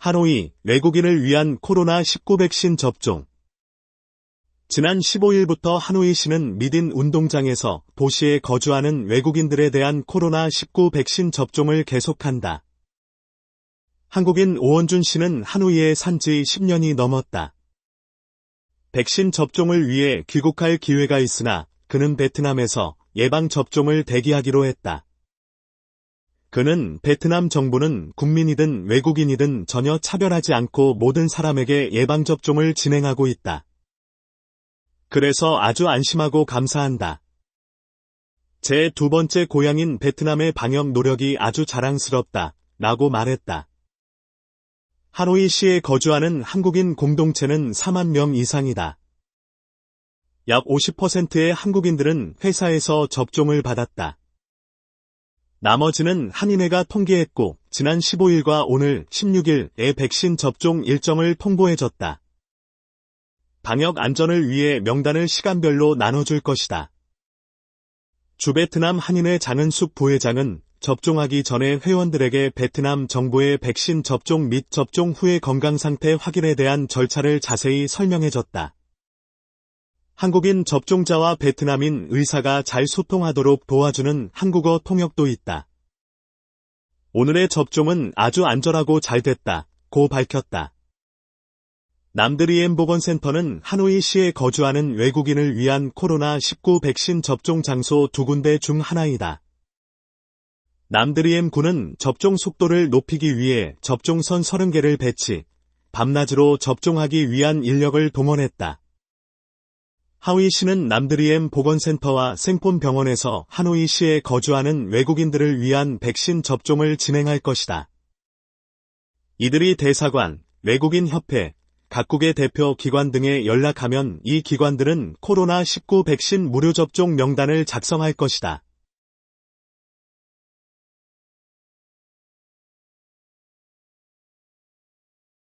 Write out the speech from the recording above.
하노이 외국인을 위한 코로나19 백신 접종 지난 15일부터 하노이시는 미딘 운동장에서 도시에 거주하는 외국인들에 대한 코로나19 백신 접종을 계속한다. 한국인 오원준 씨는 하노이에 산 지 10년이 넘었다. 백신 접종을 위해 귀국할 기회가 있으나 그는 베트남에서 예방접종을 대기하기로 했다. 그는 베트남 정부는 국민이든 외국인이든 전혀 차별하지 않고 모든 사람에게 예방접종을 진행하고 있다. 그래서 아주 안심하고 감사한다. 제 두 번째 고향인 베트남의 방역 노력이 아주 자랑스럽다. 라고 말했다. 하노이시에 거주하는 한국인 공동체는 4만 명 이상이다. 약 50%의 한국인들은 회사에서 접종을 받았다. 나머지는 한인회가 통계했고 지난 15일과 오늘 16일에 백신 접종 일정을 통보해줬다. 방역 안전을 위해 명단을 시간별로 나눠줄 것이다. 주베트남 한인회 장은숙 부회장은 접종하기 전에 회원들에게 베트남 정부의 백신 접종 및 접종 후의 건강 상태 확인에 대한 절차를 자세히 설명해줬다. 한국인 접종자와 베트남인 의사가 잘 소통하도록 도와주는 한국어 통역도 있다. 오늘의 접종은 아주 안전하고 잘 됐다. 고 밝혔다. 남드리엠 보건센터는 하노이시에 거주하는 외국인을 위한 코로나19 백신 접종 장소 두 군데 중 하나이다. 남드리엠 군은 접종 속도를 높이기 위해 접종선 30개를 배치, 밤낮으로 접종하기 위한 인력을 동원했다. 하위 씨는 남드리엠 보건센터와 생폰병원에서 하노이 시에 거주하는 외국인들을 위한 백신 접종을 진행할 것이다. 이들이 대사관, 외국인협회, 각국의 대표 기관 등에 연락하면 이 기관들은 코로나19 백신 무료 접종 명단을 작성할 것이다.